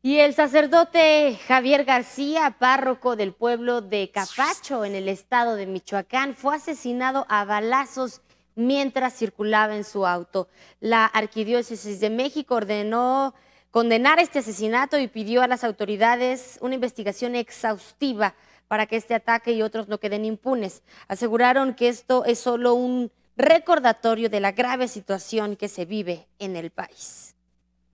Y el sacerdote Javier García, párroco del pueblo de Capacho, en el estado de Michoacán, fue asesinado a balazos mientras circulaba en su auto. La Arquidiócesis de México ordenó condenar este asesinato y pidió a las autoridades una investigación exhaustiva para que este ataque y otros no queden impunes. Aseguraron que esto es solo un recordatorio de la grave situación que se vive en el país.